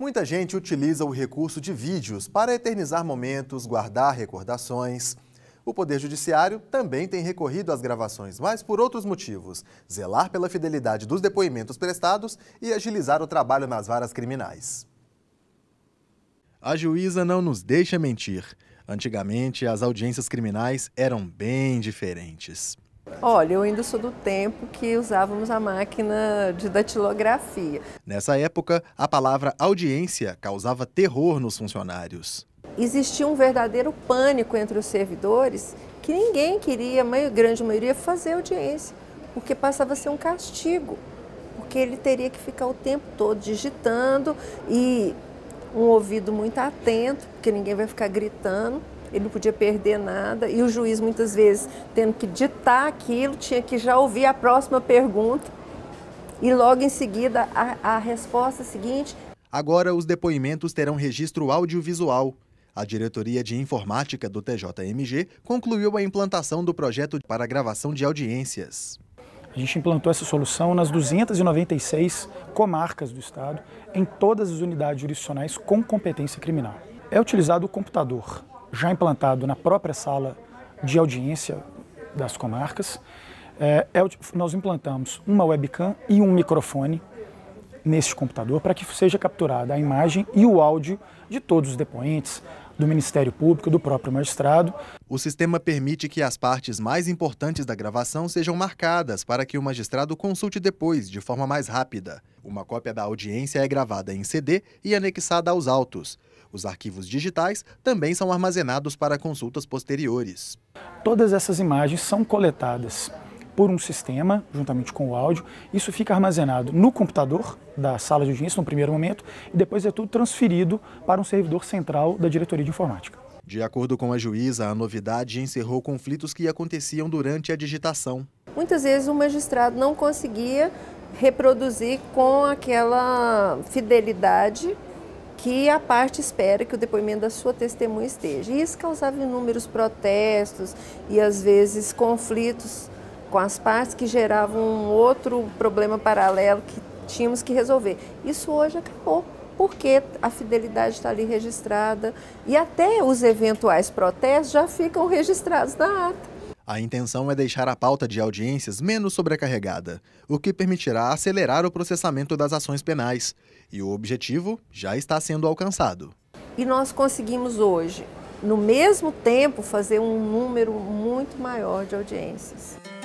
Muita gente utiliza o recurso de vídeos para eternizar momentos, guardar recordações. O Poder Judiciário também tem recorrido às gravações, mas por outros motivos: zelar pela fidelidade dos depoimentos prestados e agilizar o trabalho nas varas criminais. A juíza não nos deixa mentir. Antigamente, as audiências criminais eram bem diferentes. Olha, eu ainda sou do tempo que usávamos a máquina de datilografia. Nessa época, a palavra audiência causava terror nos funcionários. Existia um verdadeiro pânico entre os servidores que ninguém queria, a grande maioria, fazer audiência, porque passava a ser um castigo, porque ele teria que ficar o tempo todo digitando e um ouvido muito atento, porque ninguém vai ficar gritando ele não podia perder nada, e o juiz muitas vezes tendo que ditar aquilo, tinha que já ouvir a próxima pergunta e logo em seguida a, a resposta seguinte. Agora os depoimentos terão registro audiovisual. A diretoria de informática do TJMG concluiu a implantação do projeto para gravação de audiências. A gente implantou essa solução nas 296 comarcas do Estado, em todas as unidades jurisdicionais com competência criminal. É utilizado o computador, já implantado na própria sala de audiência das comarcas. É, é nós implantamos uma webcam e um microfone nesse computador para que seja capturada a imagem e o áudio de todos os depoentes, do Ministério Público, do próprio magistrado. O sistema permite que as partes mais importantes da gravação sejam marcadas para que o magistrado consulte depois, de forma mais rápida. Uma cópia da audiência é gravada em CD e anexada aos autos. Os arquivos digitais também são armazenados para consultas posteriores. Todas essas imagens são coletadas por um sistema, juntamente com o áudio. Isso fica armazenado no computador da sala de audiência, no primeiro momento, e depois é tudo transferido para um servidor central da diretoria de informática. De acordo com a juíza, a novidade encerrou conflitos que aconteciam durante a digitação. Muitas vezes o magistrado não conseguia reproduzir com aquela fidelidade que a parte espera que o depoimento da sua testemunha esteja. E isso causava inúmeros protestos e às vezes conflitos com as partes que geravam um outro problema paralelo que tínhamos que resolver. Isso hoje acabou porque a fidelidade está ali registrada e até os eventuais protestos já ficam registrados na ata. A intenção é deixar a pauta de audiências menos sobrecarregada, o que permitirá acelerar o processamento das ações penais. E o objetivo já está sendo alcançado. E nós conseguimos hoje, no mesmo tempo, fazer um número muito maior de audiências.